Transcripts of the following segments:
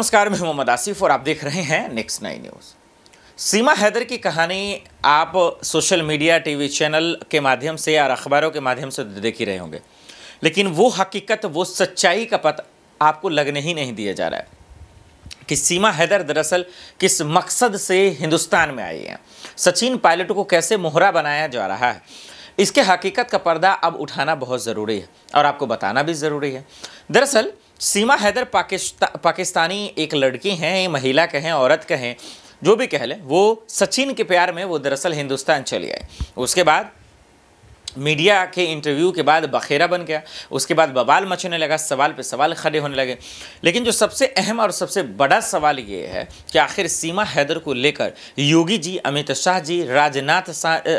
नमस्कार मैं मोहम्मद आसिफ और आप देख रहे हैं next nine news Seema Haider की कहानी आप सोशल मीडिया टीवी चैनल के माध्यम से या अखबारों के माध्यम से देख ही रहे होंगे लेकिन वो हकीकत वो सच्चाई का पता आपको लगने ही नहीं दिया जा रहा है कि सीमा हैदर दरअसल किस मकसद से हिंदुस्तान में आई है सचिन पायलट को कैसे मोहरा बनाया जा रहा है इसके हकीकत का पर्दा अब उठाना बहुत ज़रूरी है और आपको बताना भी ज़रूरी है दरअसल सीमा हैदर पाकिस्ता पाकिस्तानी एक लड़की हैं महिला कहें औरत कहें जो भी कह लें वो सचिन के प्यार में वो दरअसल हिंदुस्तान चली आए उसके बाद मीडिया के इंटरव्यू के बाद बखेरा बन गया उसके बाद बवाल मचने लगा सवाल पे सवाल खड़े होने लगे लेकिन जो सबसे अहम और सबसे बड़ा सवाल ये है कि आखिर सीमा हैदर को लेकर योगी जी अमित शाह जी राजनाथ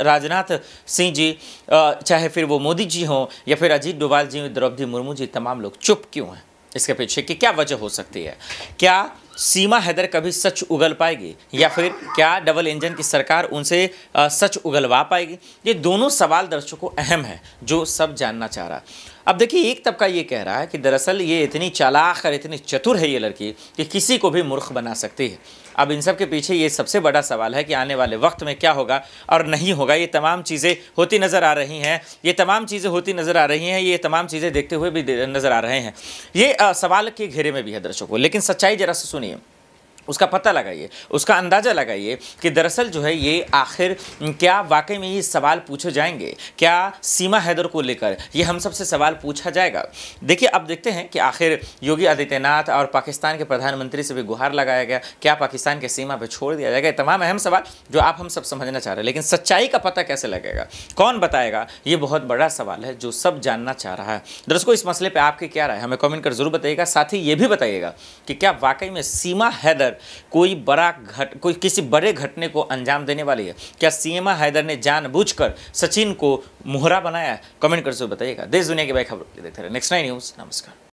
राजनाथ सिंह जी चाहे फिर वो मोदी जी हों या फिर अजीत डोवाल जी द्रौपदी मुर्मू जी तमाम लोग चुप क्यों हैं इसके पीछे की क्या वजह हो सकती है क्या सीमा हैदर कभी सच उगल पाएगी या फिर क्या डबल इंजन की सरकार उनसे सच उगलवा पाएगी ये दोनों सवाल दर्शकों को अहम है जो सब जानना चाह रहा अब देखिए एक तबका ये कह रहा है कि दरअसल ये इतनी चालाक और इतनी चतुर है ये लड़की कि किसी को भी मूर्ख बना सकती है अब इन सब के पीछे ये सबसे बड़ा सवाल है कि आने वाले वक्त में क्या होगा और नहीं होगा ये तमाम चीज़ें होती नज़र आ रही हैं ये तमाम चीज़ें होती नज़र आ रही हैं ये तमाम चीज़ें देखते हुए भी नज़र आ रहे हैं ये सवाल के घेरे में भी है दर्शकों लेकिन सच्चाई जरा से सुनिए उसका पता लगाइए उसका अंदाज़ा लगाइए कि दरअसल जो है ये आखिर क्या वाकई में ये सवाल पूछे जाएंगे क्या सीमा हैदर को लेकर ये हम सबसे सवाल पूछा जाएगा देखिए अब देखते हैं कि आखिर योगी आदित्यनाथ और पाकिस्तान के प्रधानमंत्री से भी गुहार लगाया गया क्या पाकिस्तान के सीमा पर छोड़ दिया जाएगा तमाम अहम सवाल जो आप हम सब समझना चाह रहे हैं लेकिन सच्चाई का पता कैसे लगेगा कौन बताएगा ये बहुत बड़ा सवाल है जो सब जानना चाह रहा है दरअसल इस मसले पर आपकी क्या राय हमें कॉमेंट कर जरूर बताइएगा साथ ही ये भी बताइएगा कि क्या वाकई में सीमा हैदर मिलकर कोई बड़ा घट कोई किसी बड़े घटने को अंजाम देने वाली है क्या सीएमा हैदर ने जानबूझकर सचिन को मोहरा बनाया कमेंट कर बताइएगा देश दुनिया की बाई खबर देखते रहे नेक्स्ट नाइन न्यूज़ नमस्कार